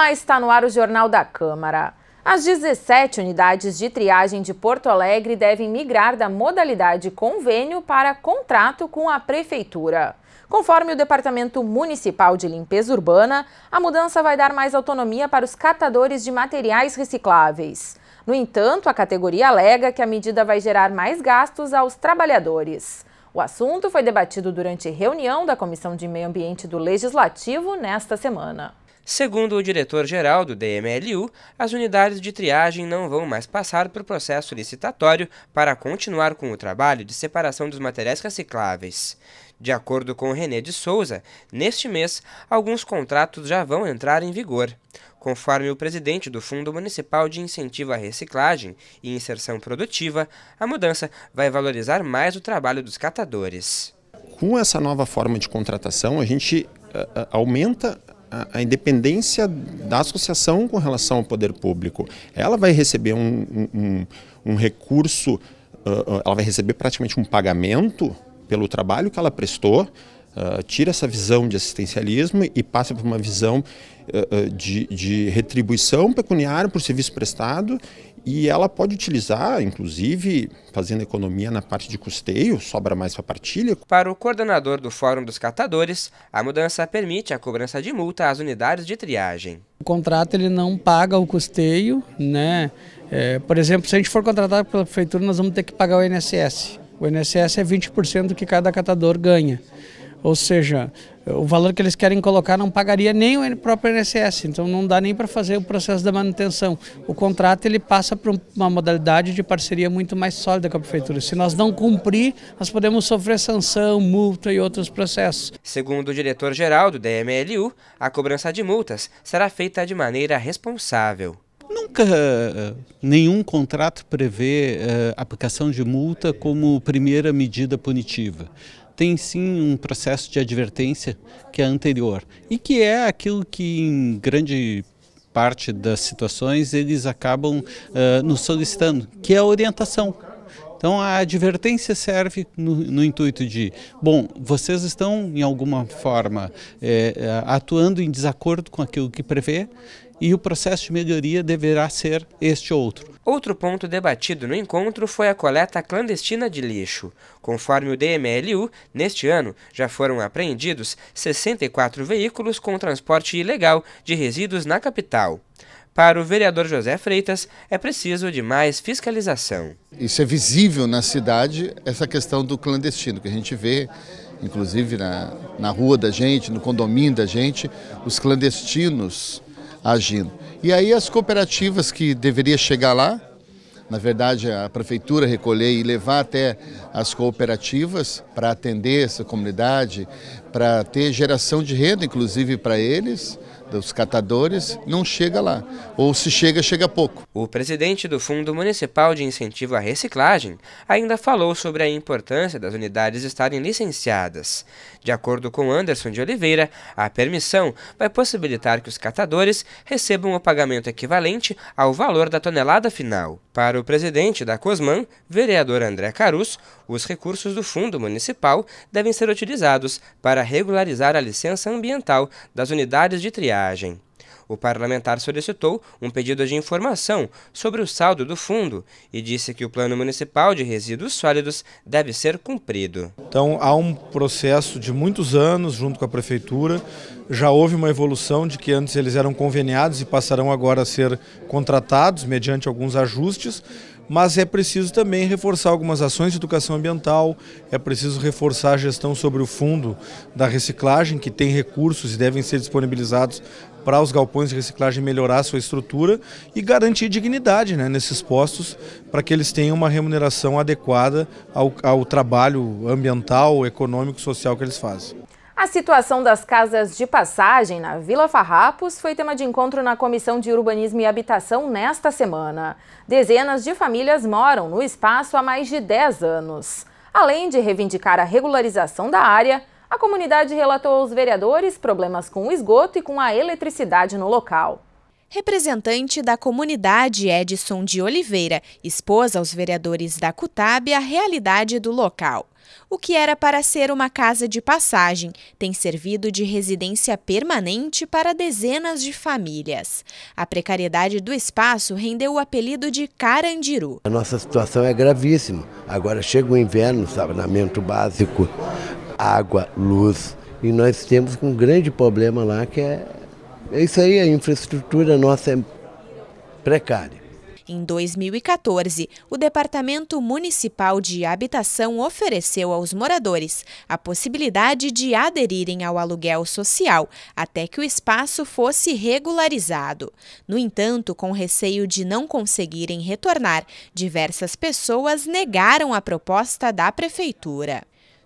Olá, está no ar o Jornal da Câmara. As 17 unidades de triagem de Porto Alegre devem migrar da modalidade convênio para contrato com a Prefeitura. Conforme o Departamento Municipal de Limpeza Urbana, a mudança vai dar mais autonomia para os catadores de materiais recicláveis. No entanto, a categoria alega que a medida vai gerar mais gastos aos trabalhadores. O assunto foi debatido durante reunião da Comissão de Meio Ambiente do Legislativo nesta semana. Segundo o diretor-geral do DMLU, as unidades de triagem não vão mais passar por processo licitatório para continuar com o trabalho de separação dos materiais recicláveis. De acordo com René de Souza, neste mês, alguns contratos já vão entrar em vigor. Conforme o presidente do Fundo Municipal de Incentivo à Reciclagem e Inserção Produtiva, a mudança vai valorizar mais o trabalho dos catadores. Com essa nova forma de contratação, a gente eh, eh, aumenta a, independência da associação com relação ao poder público. Ela vai receber um, um, um recurso, uh, ela vai receber praticamente um pagamento pelo trabalho que ela prestou, Uh, tira essa visão de assistencialismo e passa para uma visão uh, de, de, retribuição pecuniária por serviço prestado e ela pode utilizar, inclusive, fazendo economia na parte de custeio, sobra mais para partilha. Para o coordenador do Fórum dos Catadores, a mudança permite a cobrança de multa às unidades de triagem. O contrato ele não paga o custeio, né? É, por exemplo, se a gente for contratado pela prefeitura, nós vamos ter que pagar o INSS. O INSS é 20% do que cada catador ganha. Ou seja, o valor que eles querem colocar não pagaria nem o próprio INSS, então não dá nem para fazer o processo da manutenção. O contrato ele passa para uma modalidade de parceria muito mais sólida com a prefeitura. Se nós não cumprir, nós podemos sofrer sanção, multa e outros processos. Segundo o diretor-geral do DMLU, a cobrança de multas será feita de maneira responsável. Nunca eh, nenhum contrato prevê uh, aplicação de multa como primeira medida punitiva tem sim um processo de advertência que é anterior e que é aquilo que em grande parte das situações eles acabam uh, nos solicitando, que é a orientação. Então a advertência serve no, no, intuito de, bom, vocês estão em alguma forma é, atuando em desacordo com aquilo que prevê e o processo de melhoria deverá ser este outro. Outro ponto debatido no encontro foi a coleta clandestina de lixo. Conforme o DMLU, neste ano já foram apreendidos 64 veículos com transporte ilegal de resíduos na capital. Para o vereador José Freitas, é preciso de mais fiscalização. Isso é visível na cidade, essa questão do clandestino, que a gente vê inclusive na, na rua da gente, no condomínio da gente, os clandestinos agindo. E aí as cooperativas que deveria chegar lá, na verdade a prefeitura recolher e levar até as cooperativas para atender essa comunidade, para ter geração de renda inclusive para eles, dos catadores não chega lá, ou se chega, chega pouco. O presidente do Fundo Municipal de Incentivo à Reciclagem ainda falou sobre a importância das unidades estarem licenciadas. De acordo com Anderson de Oliveira, a permissão vai possibilitar que os catadores recebam o pagamento equivalente ao valor da tonelada final. Para o presidente da Cosman, vereador André Carus, os recursos do Fundo Municipal devem ser utilizados para regularizar a licença ambiental das unidades de triagem viagem. O parlamentar solicitou um pedido de informação sobre o saldo do fundo e disse que o Plano Municipal de Resíduos Sólidos deve ser cumprido. Então, há um processo de muitos anos junto com a Prefeitura. Já houve uma evolução de que antes eles eram conveniados e passarão agora a ser contratados mediante alguns ajustes mas é preciso também reforçar algumas ações de educação ambiental, é preciso reforçar a gestão sobre o fundo da reciclagem, que tem recursos e devem ser disponibilizados para os galpões de reciclagem melhorar a sua estrutura e garantir dignidade né, nesses postos para que eles tenham uma remuneração adequada ao, ao trabalho ambiental, econômico, social que eles fazem. A situação das casas de passagem na Vila Farrapos foi tema de encontro na Comissão de Urbanismo e Habitação nesta semana. Dezenas de famílias moram no espaço há mais de 10 anos. Além de reivindicar a regularização da área, a comunidade relatou aos vereadores problemas com o esgoto e com a eletricidade no local. Representante da comunidade Edson de Oliveira expôs aos vereadores da CUTAB a realidade do local. O que era para ser uma casa de passagem tem servido de residência permanente para dezenas de famílias. A precariedade do espaço rendeu o apelido de Carandiru. A nossa situação é gravíssima. Agora chega o inverno, saneamento básico, água, luz. E nós temos um grande problema lá que é é isso aí, a infraestrutura nossa é precária. Em 2014, o Departamento Municipal de Habitação ofereceu aos moradores a possibilidade de aderirem ao aluguel social até que o espaço fosse regularizado. No entanto, com receio de não conseguirem retornar, diversas pessoas negaram a proposta da prefeitura.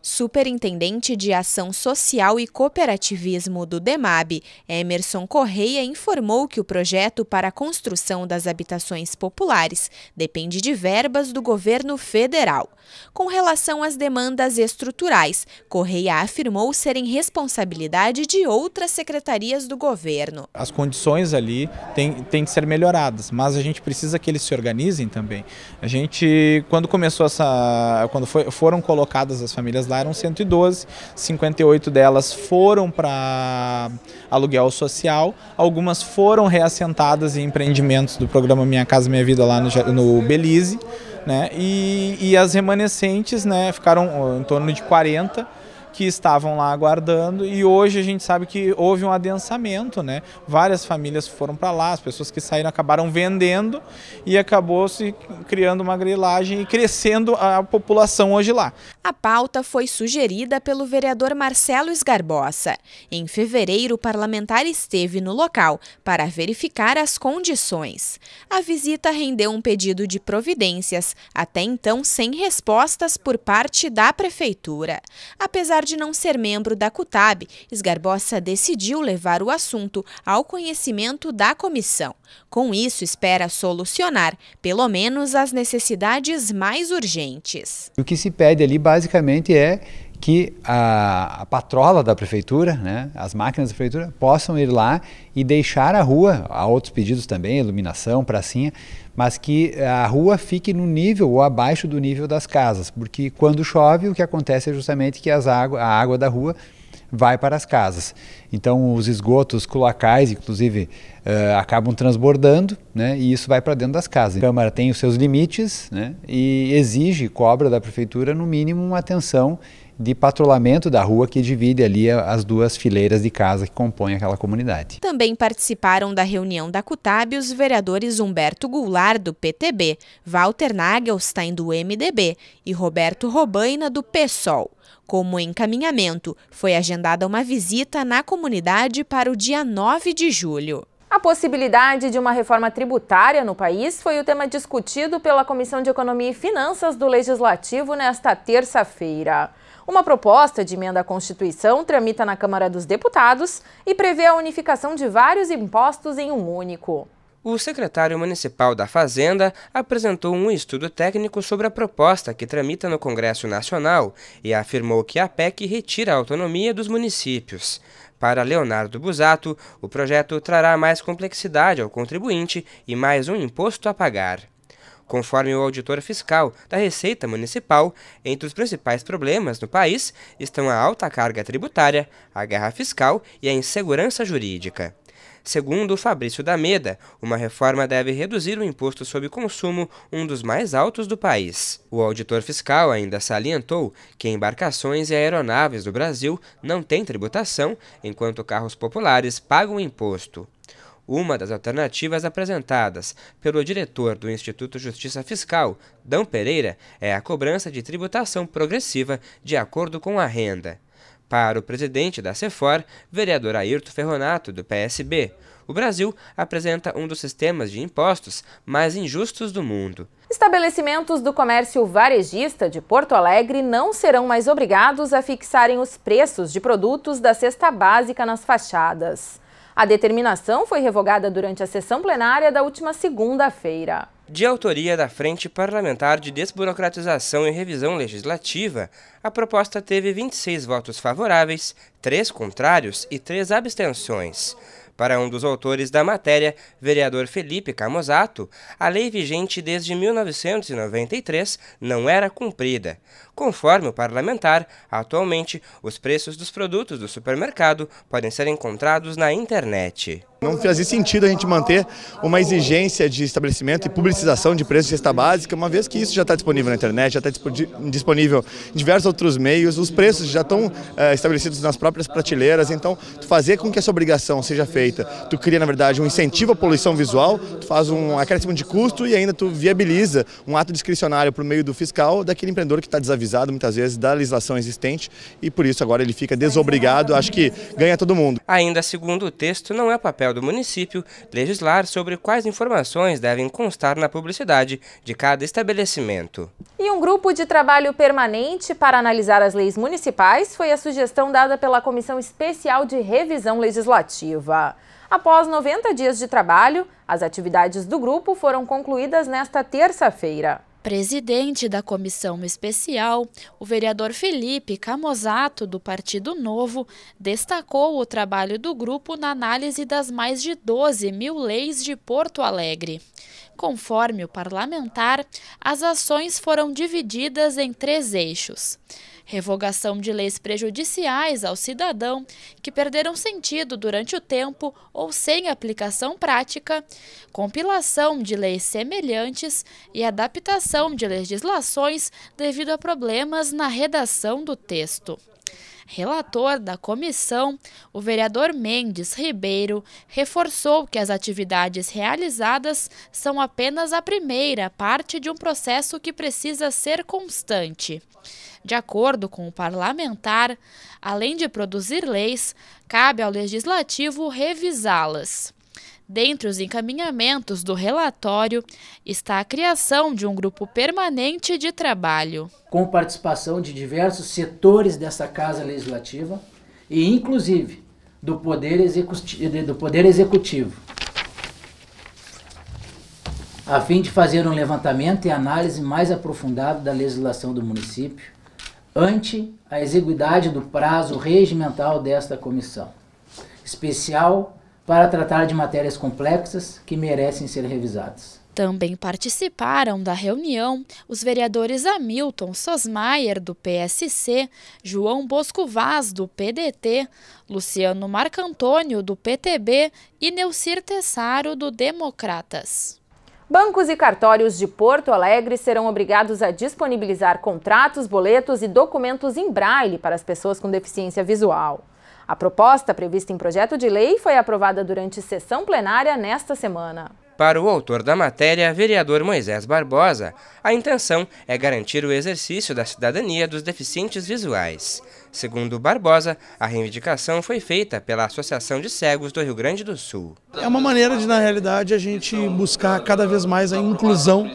Superintendente de Ação Social e Cooperativismo do DEMAB, Emerson Correia informou que o projeto para a construção das habitações populares depende de verbas do governo federal. Com relação às demandas estruturais, Correia afirmou serem responsabilidade de outras secretarias do governo. As condições ali têm, têm de ser melhoradas, mas a gente precisa que eles se organizem também. A gente, quando começou essa. quando foi, foram colocadas as famílias lá, lá eram 112, 58 delas foram para aluguel social, algumas foram reassentadas em empreendimentos do programa Minha Casa Minha Vida lá no, no Belize, né? E, e as remanescentes, né, ficaram em torno de 40 que estavam lá aguardando e hoje a gente sabe que houve um adensamento, né? Várias famílias foram para lá, as pessoas que saíram acabaram vendendo e acabou se criando uma grilagem e crescendo a população hoje lá. A pauta foi sugerida pelo vereador Marcelo Esgarbosa. Em fevereiro, o parlamentar esteve no local para verificar as condições. A visita rendeu um pedido de providências, até então sem respostas por parte da prefeitura. Apesar de não ser membro da CUTAB, Esgarbosa decidiu levar o assunto ao conhecimento da comissão. Com isso, espera solucionar, pelo menos, as necessidades mais urgentes. O que se pede ali basicamente é que a, a, patrola da prefeitura, né, as máquinas da prefeitura, possam ir lá e deixar a rua, há outros pedidos também, iluminação, pracinha, mas que a rua fique no nível ou abaixo do nível das casas, porque quando chove o que acontece é justamente que as a água da rua vai para as casas. Então os esgotos culacais, inclusive, uh, acabam transbordando né, e isso vai para dentro das casas. A Câmara tem os seus limites né, e exige, cobra da Prefeitura, no mínimo, uma atenção de patrulhamento da rua que divide ali as duas fileiras de casa que compõem aquela comunidade. Também participaram da reunião da CUTAB os vereadores Humberto Goulart, do PTB, Walter Nagelstein, do MDB e Roberto Robaina, do PSOL. Como encaminhamento, foi agendada uma visita na comunidade para o dia 9 de julho. A possibilidade de uma reforma tributária no país foi o tema discutido pela Comissão de Economia e Finanças do Legislativo nesta terça-feira. Uma proposta de emenda à Constituição tramita na Câmara dos Deputados e prevê a unificação de vários impostos em um único. O secretário municipal da Fazenda apresentou um estudo técnico sobre a proposta que tramita no Congresso Nacional e afirmou que a PEC retira a autonomia dos municípios. Para Leonardo Busato, o projeto trará mais complexidade ao contribuinte e mais um imposto a pagar. Conforme o auditor fiscal da Receita Municipal, entre os principais problemas no país estão a alta carga tributária, a guerra fiscal e a insegurança jurídica. Segundo Fabrício Dameda, uma reforma deve reduzir o imposto sobre consumo, um dos mais altos do país. O auditor fiscal ainda salientou que embarcações e aeronaves do Brasil não têm tributação, enquanto carros populares pagam imposto. Uma das alternativas apresentadas pelo diretor do Instituto Justiça Fiscal, Dão Pereira, é a cobrança de tributação progressiva de acordo com a renda. Para o presidente da CEFOR, vereador Ayrton Ferronato, do PSB, o Brasil apresenta um dos sistemas de impostos mais injustos do mundo. Estabelecimentos do comércio varejista de Porto Alegre não serão mais obrigados a fixarem os preços de produtos da cesta básica nas fachadas. A determinação foi revogada durante a sessão plenária da última segunda-feira. De autoria da Frente Parlamentar de Desburocratização e Revisão Legislativa, a proposta teve 26 votos favoráveis, 3 contrários e 3 abstenções. Para um dos autores da matéria, vereador Felipe Camozato, a lei vigente desde 1993 não era cumprida. Conforme o parlamentar, atualmente os preços dos produtos do supermercado podem ser encontrados na internet. Não fazia sentido a gente manter uma exigência de estabelecimento e publicização de preços de cesta básica, uma vez que isso já está disponível na internet, já está disponível em diversos outros meios, os preços já estão eh, estabelecidos nas próprias prateleiras, então fazer com que essa obrigação seja feita, tu cria na verdade um incentivo à poluição visual, tu faz um acréscimo de custo e ainda tu viabiliza um ato discricionário por meio do fiscal daquele empreendedor que está desavisado muitas vezes da legislação existente e por isso agora ele fica desobrigado, acho que ganha todo mundo. Ainda segundo o texto, não é papel do município legislar sobre quais informações devem constar na publicidade de cada estabelecimento. E um grupo de trabalho permanente para analisar as leis municipais foi a sugestão dada pela Comissão Especial de Revisão Legislativa. Após 90 dias de trabalho, as atividades do grupo foram concluídas nesta terça-feira. Presidente da comissão especial, o vereador Felipe Camozato, do Partido Novo, destacou o trabalho do grupo na análise das mais de 12 mil leis de Porto Alegre. Conforme o parlamentar, as ações foram divididas em três eixos revogação de leis prejudiciais ao cidadão que perderam sentido durante o tempo ou sem aplicação prática, compilação de leis semelhantes e adaptação de legislações devido a problemas na redação do texto. Relator da comissão, o vereador Mendes Ribeiro reforçou que as atividades realizadas são apenas a primeira parte de um processo que precisa ser constante. De acordo com o parlamentar, além de produzir leis, cabe ao legislativo revisá-las. Dentre os encaminhamentos do relatório está a criação de um grupo permanente de trabalho. Com participação de diversos setores dessa Casa Legislativa e, inclusive, do Poder, do poder Executivo, a fim de fazer um levantamento e análise mais aprofundada da legislação do município ante a exiguidade do prazo regimental desta comissão especial para tratar de matérias complexas que merecem ser revisadas. Também participaram da reunião os vereadores Hamilton Sosmaier, do PSC, João Bosco Vaz, do PDT, Luciano Marcantônio, do PTB e Neucir Tessaro, do Democratas. Bancos e cartórios de Porto Alegre serão obrigados a disponibilizar contratos, boletos e documentos em braille para as pessoas com deficiência visual. A proposta prevista em projeto de lei foi aprovada durante sessão plenária nesta semana. Para o autor da matéria, vereador Moisés Barbosa, a intenção é garantir o exercício da cidadania dos deficientes visuais. Segundo Barbosa, a reivindicação foi feita pela Associação de Cegos do Rio Grande do Sul. É uma maneira de, na realidade, a gente buscar cada vez mais a inclusão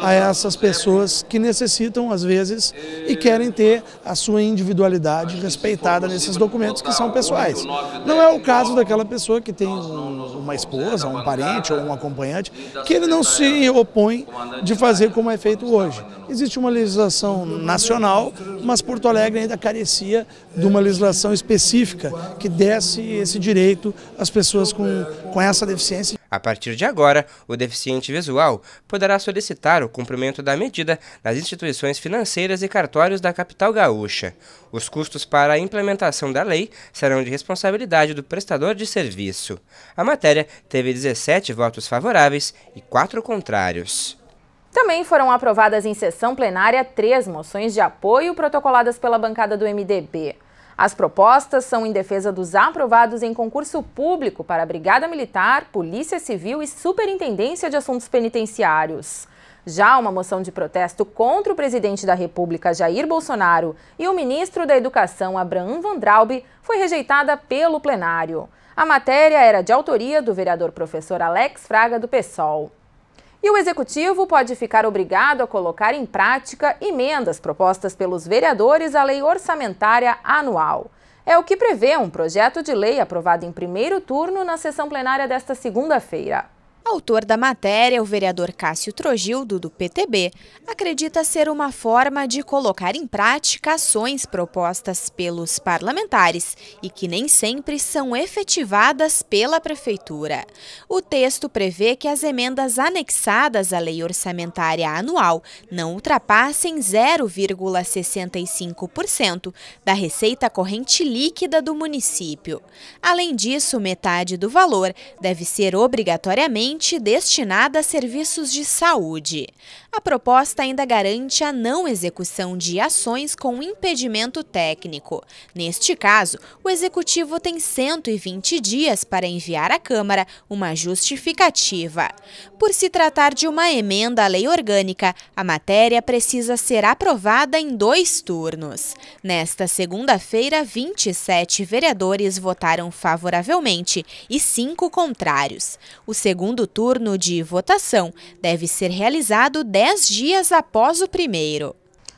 a essas pessoas que necessitam, às vezes, e querem ter a sua individualidade respeitada nesses documentos que são pessoais. Não é o caso daquela pessoa que tem uma esposa, um parente ou um acompanhante, que ele não se opõe de fazer como é feito hoje. Existe uma legislação nacional, mas Porto Alegre ainda carecia de uma legislação específica que desse esse direito às pessoas com, com essa deficiência. A partir de agora, o deficiente visual poderá solicitar o cumprimento da medida nas instituições financeiras e cartórios da capital gaúcha. Os custos para a implementação da lei serão de responsabilidade do prestador de serviço. A matéria teve 17 votos favoráveis e 4 contrários. Também foram aprovadas em sessão plenária três moções de apoio protocoladas pela bancada do MDB. As propostas são em defesa dos aprovados em concurso público para a Brigada Militar, Polícia Civil e Superintendência de Assuntos Penitenciários. Já uma moção de protesto contra o presidente da República, Jair Bolsonaro, e o ministro da Educação, Abraham Vandraube, foi rejeitada pelo plenário. A matéria era de autoria do vereador professor Alex Fraga, do PSOL. E o executivo pode ficar obrigado a colocar em prática emendas propostas pelos vereadores à lei orçamentária anual. É o que prevê um projeto de lei aprovado em primeiro turno na sessão plenária desta segunda-feira. Autor da matéria, o vereador Cássio Trogildo, do PTB, acredita ser uma forma de colocar em prática ações propostas pelos parlamentares e que nem sempre são efetivadas pela Prefeitura. O texto prevê que as emendas anexadas à Lei Orçamentária Anual não ultrapassem 0,65% da receita corrente líquida do município. Além disso, metade do valor deve ser obrigatoriamente somente destinada a serviços de saúde. A proposta ainda garante a não execução de ações com impedimento técnico. Neste caso, o executivo tem 120 dias para enviar à Câmara uma justificativa. Por se tratar de uma emenda à lei orgânica, a matéria precisa ser aprovada em dois turnos. Nesta segunda-feira, 27 vereadores votaram favoravelmente e cinco contrários. O segundo turno de votação deve ser realizado 10 dias após o primeiro.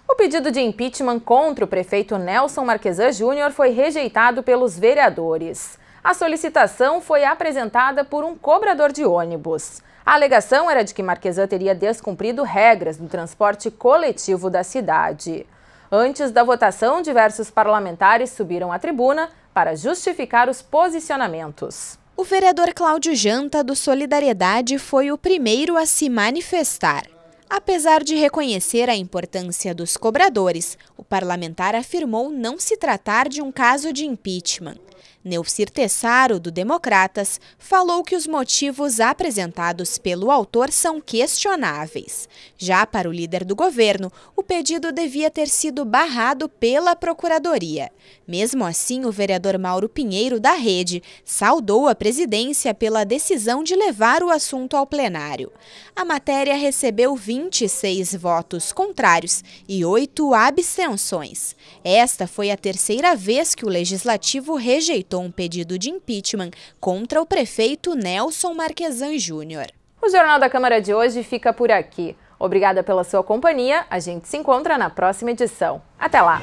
O pedido de impeachment contra o prefeito Nelson Marquesan Júnior foi rejeitado pelos vereadores. A solicitação foi apresentada por um cobrador de ônibus. A alegação era de que Marquesan teria descumprido regras do transporte coletivo da cidade. Antes da votação, diversos parlamentares subiram à tribuna para justificar os posicionamentos. O vereador Cláudio Janta, do Solidariedade, foi o primeiro a se manifestar. Apesar de reconhecer a importância dos cobradores, o parlamentar afirmou não se tratar de um caso de impeachment. Neucir Tessaro, do Democratas, falou que os motivos apresentados pelo autor são questionáveis. Já para o líder do governo, o pedido devia ter sido barrado pela Procuradoria. Mesmo assim, o vereador Mauro Pinheiro, da Rede, saudou a presidência pela decisão de levar o assunto ao plenário. A matéria recebeu 26 votos contrários e 8 abstenções suspensões. Esta foi a terceira vez que o Legislativo rejeitou um pedido de impeachment contra o prefeito Nelson Marquesan Júnior. O Jornal da Câmara de hoje fica por aqui. Obrigada pela sua companhia. A gente se encontra na próxima edição. Até lá!